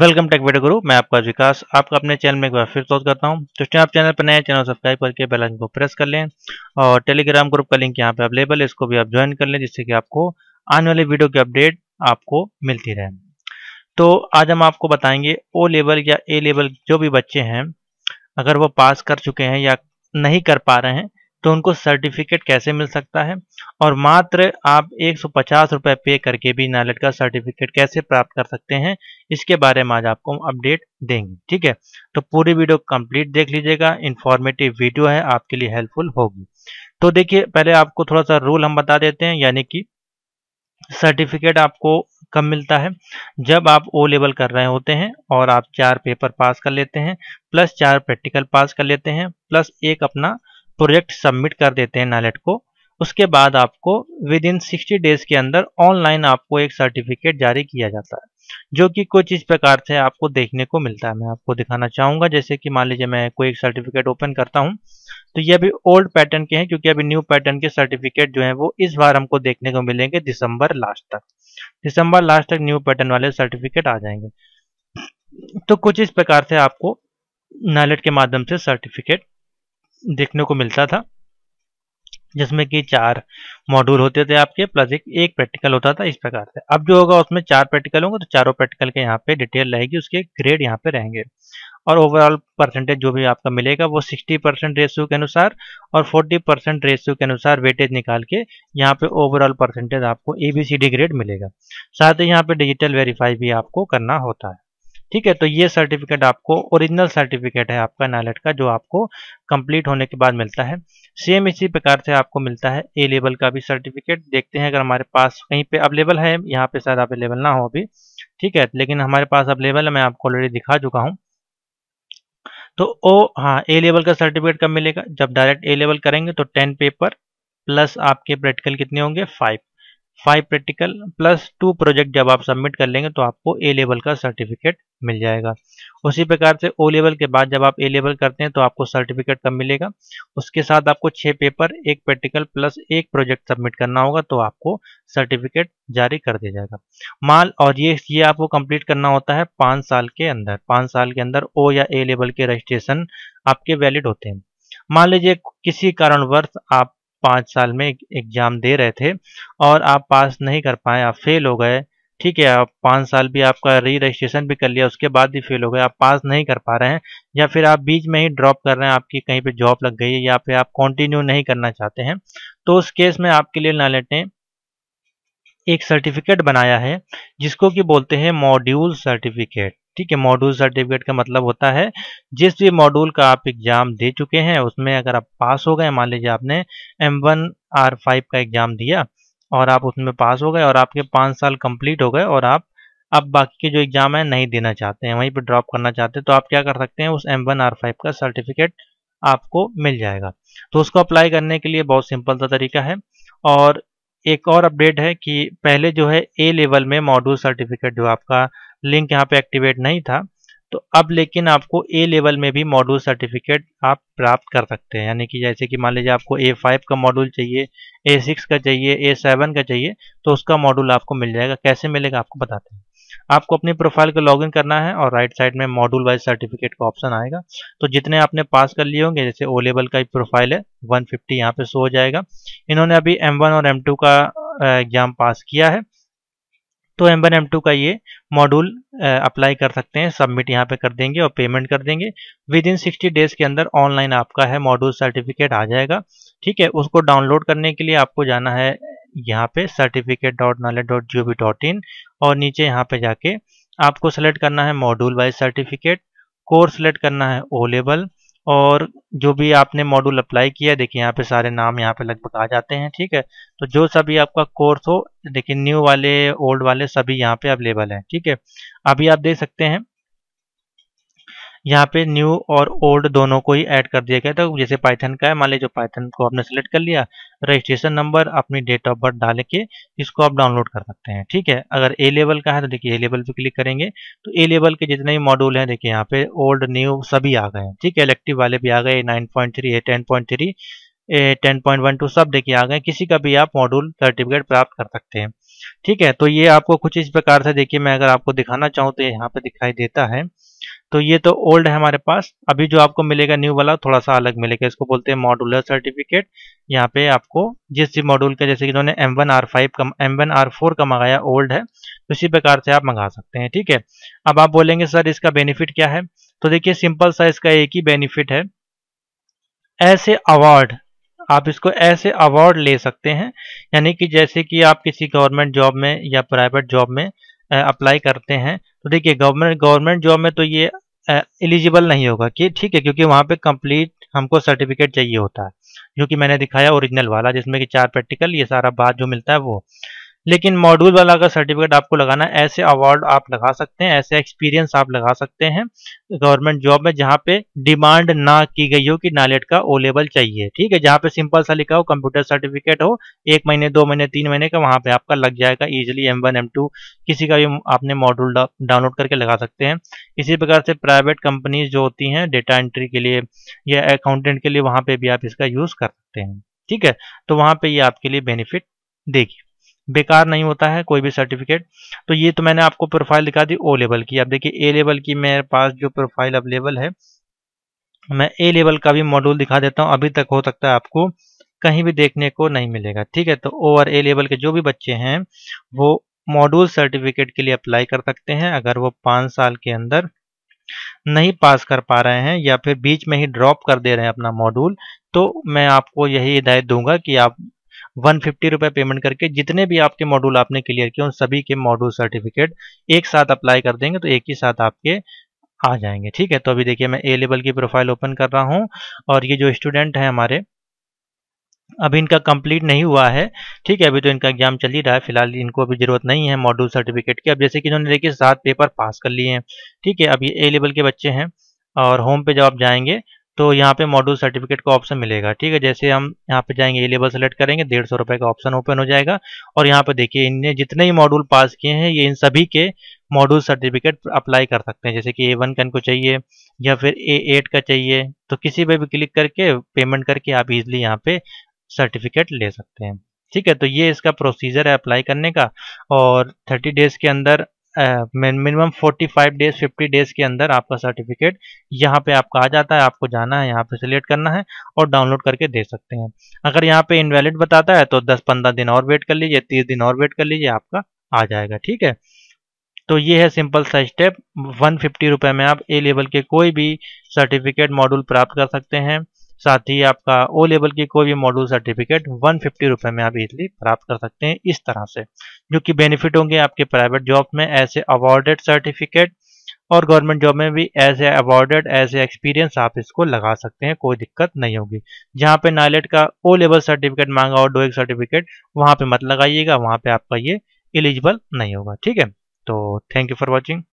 welcome take बेटा गुरु मैं आपका विकास आपका अपने चैनल में एक बार फिर स्वागत करता हूं तो आप चैनल पर नए चैनल सब्सक्राइब करके बेल आइकन को प्रेस कर लें और टेलीग्राम ग्रुप का लिंक यहां पे अवेलेबल है इसको भी आप ज्वाइन कर लें जिससे कि आपको आने वाले वीडियो की अपडेट आपको मिलती रहे तो आज हम आपको बताएंगे ओ लेवल या ए लेवल जो भी बच्चे हैं अगर वो पास कर चुके हैं या नहीं कर पा रहे हैं तो उनको सर्टिफिकेट कैसे मिल सकता है और मात्र आप एक सौ पे करके भी नालेट का सर्टिफिकेट कैसे प्राप्त कर सकते हैं इसके बारे में आज आपको हम अपडेट देंगे ठीक है तो पूरी वीडियो कंप्लीट देख लीजिएगा इन्फॉर्मेटिव वीडियो है आपके लिए हेल्पफुल होगी तो देखिए पहले आपको थोड़ा सा रूल हम बता देते हैं यानी कि सर्टिफिकेट आपको कब मिलता है जब आप ओ लेवल कर रहे होते हैं और आप चार पेपर पास कर लेते हैं प्लस चार प्रैक्टिकल पास कर लेते हैं प्लस एक अपना प्रोजेक्ट सबमिट कर देते हैं नालेट को उसके बाद आपको विद इन सिक्सटी डेज के अंदर ऑनलाइन आपको एक सर्टिफिकेट जारी किया जाता है जो कि कुछ इस प्रकार से आपको देखने को मिलता है मैं आपको दिखाना चाहूंगा जैसे कि मान लीजिए मैं कोई एक सर्टिफिकेट ओपन करता हूं तो ये अभी ओल्ड पैटर्न के हैं क्योंकि अभी न्यू पैटर्न के सर्टिफिकेट जो है वो इस बार हमको देखने को मिलेंगे दिसंबर लास्ट तक दिसंबर लास्ट तक न्यू पैटर्न वाले सर्टिफिकेट आ जाएंगे तो कुछ इस प्रकार से आपको नैलेट के माध्यम से सर्टिफिकेट देखने को मिलता था जिसमें कि चार मॉड्यूल होते थे आपके प्लस एक एक प्रैक्टिकल होता था इस प्रकार से अब जो होगा उसमें चार प्रैक्टिकल होंगे तो चारों प्रैक्टिकल के यहाँ पे डिटेल रहेगी उसके ग्रेड यहाँ पे रहेंगे और ओवरऑल परसेंटेज जो भी आपका मिलेगा वो 60 परसेंट रेशियो के अनुसार और 40 परसेंट रेशियो के अनुसार वेटेज निकाल के यहाँ पे ओवरऑल परसेंटेज आपको A B C D grade मिलेगा साथ ही यहाँ पे डिजिटल वेरीफाई भी आपको करना होता है ठीक है तो ये सर्टिफिकेट आपको ओरिजिनल सर्टिफिकेट है आपका नालेट का जो आपको कंप्लीट होने के बाद मिलता है सेम इसी प्रकार से आपको मिलता है ए लेवल का भी सर्टिफिकेट देखते हैं अगर हमारे पास कहीं पे अवेलेबल है यहाँ पे शायद अवेलेबल ना हो अभी ठीक है लेकिन हमारे पास अवेलेबल है मैं आपको ऑलरेडी दिखा चुका हूँ तो ओ हाँ ए लेवल का सर्टिफिकेट कब मिलेगा जब डायरेक्ट ए लेवल करेंगे तो टेन पेपर प्लस आपके प्रैक्टिकल कितने होंगे five five practical plus two project जब आप सबमिट कर लेंगे तो आपको ए लेवल का सर्टिफिकेट मिल जाएगा उसी प्रकार से ओ लेवल के बाद जब आप ए लेवल करते हैं तो आपको सर्टिफिकेट कब मिलेगा उसके साथ आपको छः पेपर एक प्रैक्टिकल प्लस एक प्रोजेक्ट सबमिट करना होगा तो आपको सर्टिफिकेट जारी कर दिया जाएगा माल और ये ये आपको कंप्लीट करना होता है पाँच साल के अंदर पाँच साल के अंदर ओ या ए लेवल के रजिस्ट्रेशन आपके वैलिड होते हैं मान लीजिए किसी कारणवर्ष आप पाँच साल में एग्ज़ाम दे रहे थे और आप पास नहीं कर पाए आप फेल हो गए ठीक है आप पाँच साल भी आपका री रजिस्ट्रेशन भी कर लिया उसके बाद भी फेल हो गए आप पास नहीं कर पा रहे हैं या फिर आप बीच में ही ड्रॉप कर रहे हैं आपकी कहीं पे जॉब लग गई है या फिर आप कंटिन्यू नहीं करना चाहते हैं तो उस केस में आपके लिए नालेट ने एक सर्टिफिकेट बनाया है जिसको कि बोलते हैं मॉड्यूल सर्टिफिकेट ठीक है मॉड्यूल सर्टिफिकेट का मतलब होता है जिस भी मॉड्यूल का आप एग्जाम दे चुके हैं उसमें अगर आप पास हो गए मान लीजिए आपने एम वन आर फाइव का एग्जाम दिया और आप उसमें पास हो गए और आपके पाँच साल कंप्लीट हो गए और आप अब बाकी के जो एग्जाम है नहीं देना चाहते हैं वहीं पर ड्रॉप करना चाहते हैं तो आप क्या कर सकते हैं उस एम वन आर फाइव का सर्टिफिकेट आपको मिल जाएगा तो उसको अप्लाई करने के लिए बहुत सिंपल सा तरीका है और एक और अपडेट है कि पहले जो है ए लेवल में मॉड्यूल सर्टिफिकेट जो आपका लिंक यहाँ पे एक्टिवेट नहीं था तो अब लेकिन आपको ए लेवल में भी मॉड्यूल सर्टिफिकेट आप प्राप्त कर सकते हैं यानी कि जैसे कि मान लीजिए आपको ए फाइव का मॉड्यूल चाहिए ए सिक्स का चाहिए ए सेवन का चाहिए तो उसका मॉड्यूल आपको मिल जाएगा कैसे मिलेगा आपको बताते हैं आपको अपने प्रोफाइल को लॉगिन करना है और राइट साइड में मॉड्यूल वाइज सर्टिफिकेट का ऑप्शन आएगा तो जितने आपने पास कर लिए होंगे जैसे ओ लेवल का प्रोफाइल है वन फिफ्टी यहाँ पे शो हो जाएगा इन्होंने अभी वन और टू का एग्जाम पास किया है तो एम वन एम टू का ये मॉड्यूल अप्लाई कर सकते हैं सबमिट यहाँ पे कर देंगे और पेमेंट कर देंगे विद इन सिक्सटी डेज के अंदर ऑनलाइन आपका है मॉड्यूल सर्टिफिकेट आ जाएगा ठीक है उसको डाउनलोड करने के लिए आपको जाना है यहाँ पे certificate dot knowledge dot G O V dot in और नीचे यहाँ पे जाके आपको सेलेक्ट करना है module wise certificate course select करना है ओ लेवल और जो भी आपने मॉड्यूल अप्लाई किया है देखिए यहाँ पे सारे नाम यहाँ पे लगभग आ जाते हैं ठीक है तो जो सभी आपका कोर्स हो देखिए न्यू वाले ओल्ड वाले सभी यहाँ पे अवेलेबल है ठीक है अभी आप देख सकते हैं यहाँ पे न्यू और ओल्ड दोनों को ही ऐड कर दिया गया तो जैसे पाइथन का है मान लीजिए पाइथन को आपने सेलेक्ट कर लिया रजिस्ट्रेशन नंबर अपनी डेट ऑफ बर्थ डाल के इसको आप डाउनलोड कर सकते हैं ठीक है अगर ए लेवल का है तो देखिए ए लेवल पे क्लिक करेंगे तो ए लेवल के जितने भी मॉड्यूल हैं देखिए यहाँ पे ओल्ड न्यू सभी आ गए ठीक है इलेक्टिव वाले भी आ गए nine point three ten point three ten point one two सब देखिए आ गए किसी का भी आप मॉड्यूल सर्टिफिकेट प्राप्त कर सकते हैं ठीक है तो ये आपको कुछ इस प्रकार से देखिए मैं अगर आपको दिखाना चाहूँ तो यहाँ पे दिखाई देता है तो ये तो ओल्ड है हमारे पास अभी जो आपको मिलेगा न्यू वाला थोड़ा सा अलग मिलेगा इसको बोलते हैं मॉड्यूलर सर्टिफिकेट यहाँ पे आपको जिस जिस मॉड्यूल का जैसे कि इन्होंने एम वन आर फाइव का एम वन आर फोर का मंगाया ओल्ड है तो इसी प्रकार से आप मंगा सकते हैं ठीक है अब आप बोलेंगे सर इसका बेनिफिट क्या है तो देखिए सिंपल सा इसका एक ही बेनिफिट है ऐसे अवार्ड आप इसको ऐसे अवार्ड ले सकते हैं यानी कि जैसे कि आप किसी गवर्नमेंट जॉब में या प्राइवेट जॉब में अप्लाई करते हैं तो देखिए गवर्नमेंट गवर्नमेंट जॉब में तो ये एलिजिबल नहीं होगा कि ठीक है क्योंकि वहाँ पे कंप्लीट हमको सर्टिफिकेट चाहिए होता है जो कि मैंने दिखाया ओरिजिनल वाला जिसमें कि चार प्रैक्टिकल ये सारा बात जो मिलता है वो लेकिन मॉड्यूल वाला का सर्टिफिकेट आपको लगाना है ऐसे अवार्ड आप लगा सकते हैं ऐसे एक्सपीरियंस आप लगा सकते हैं गवर्नमेंट जॉब में जहाँ पे डिमांड ना की गई हो कि नालेट का ओ लेवल चाहिए ठीक है जहाँ पे सिंपल सा लिखा हो कंप्यूटर सर्टिफिकेट हो एक महीने दो महीने तीन महीने का वहाँ पे आपका लग जाएगा easily M one M two किसी का भी आपने मॉड्यूल डाउनलोड करके लगा सकते हैं इसी प्रकार से प्राइवेट कंपनीज जो होती हैं डेटा एंट्री के लिए या अकाउंटेंट के लिए वहाँ पर भी आप इसका यूज़ कर सकते हैं ठीक है तो वहाँ पर ये आपके लिए बेनिफिट देगी बेकार नहीं होता है कोई भी सर्टिफिकेट तो ये तो मैंने आपको प्रोफाइल दिखा दी ओ लेवल की अब देखिए ए लेवल की मेरे पास जो प्रोफाइल अवेलेबल है मैं ए लेवल का भी मॉड्यूल दिखा देता हूँ अभी तक हो सकता है आपको कहीं भी देखने को नहीं मिलेगा ठीक है तो ओ और ए लेवल के जो भी बच्चे हैं वो मॉड्यूल सर्टिफिकेट के लिए अप्लाई कर सकते हैं अगर वो पाँच साल के अंदर नहीं पास कर पा रहे हैं या फिर बीच में ही ड्रॉप कर दे रहे हैं अपना मॉड्यूल तो मैं आपको यही हिदायत दूंगा कि आप वन फिफ्टी रुपये पेमेंट करके जितने भी आपके मॉड्यूल आपने क्लियर किए उन सभी के मॉड्यूल सर्टिफिकेट एक साथ अप्लाई कर देंगे तो एक ही साथ आपके आ जाएंगे ठीक है तो अभी देखिए मैं ए लेवल की प्रोफाइल ओपन कर रहा हूँ और ये जो स्टूडेंट हैं हमारे अभी इनका कंप्लीट नहीं हुआ है ठीक है अभी तो इनका एग्जाम चल ही रहा है फिलहाल इनको अभी जरूरत नहीं है मॉड्यूल सर्टिफिकेट की अब जैसे कि इन्होंने देखिए सात पेपर पास कर लिए हैं ठीक है अब ये ए लेवल के बच्चे हैं और होम पे जब आप जाएंगे तो यहाँ पे मॉड्यूल सर्टिफिकेट का ऑप्शन मिलेगा ठीक है जैसे हम यहाँ पे जाएंगे ए लेवल सेलेक्ट करेंगे डेढ़ सौ रुपये का ऑप्शन ओपन हो जाएगा और यहाँ पे देखिए इनने जितने ही मॉड्यूल पास किए हैं ये इन सभी के मॉड्यूल सर्टिफिकेट अप्लाई कर सकते हैं जैसे कि ए वन का इनको चाहिए या फिर ए एट का चाहिए तो किसी पर भी क्लिक करके पेमेंट करके आप इजिली यहाँ पे सर्टिफिकेट ले सकते हैं ठीक है तो ये इसका प्रोसीजर है अप्लाई करने का और थर्टी डेज के अंदर minimum forty five days fifty days के अंदर आपका सर्टिफिकेट यहाँ पे आपका आ जाता है आपको जाना है यहाँ पे सिलेक्ट करना है और डाउनलोड करके दे सकते हैं अगर यहाँ पे इनवैलिड बताता है तो दस पंद्रह दिन और वेट कर लीजिए तीस दिन और वेट कर लीजिए आपका आ जाएगा ठीक है तो ये है सिंपल सा स्टेप वन फिफ्टी रुपये में आप ए लेवल के कोई भी सर्टिफिकेट मॉड्यूल प्राप्त कर सकते हैं साथ ही आपका ओ लेवल की कोई भी मॉड्यूल सर्टिफिकेट वन फिफ्टी रुपये में आप इजली प्राप्त कर सकते हैं इस तरह से जो कि बेनिफिट होंगे आपके प्राइवेट जॉब में ऐसे अवार्डेड अवॉर्डेड सर्टिफिकेट और गवर्नमेंट जॉब में भी ऐसे अवार्डेड ऐसे एक्सपीरियंस आप इसको लगा सकते हैं कोई दिक्कत नहीं होगी जहाँ पे नाइलेट का ओ लेवल सर्टिफिकेट मांगा और डोएक सर्टिफिकेट e वहाँ पे मत लगाइएगा वहाँ पे आपका ये एलिजिबल नहीं होगा ठीक है तो थैंक यू फॉर वॉचिंग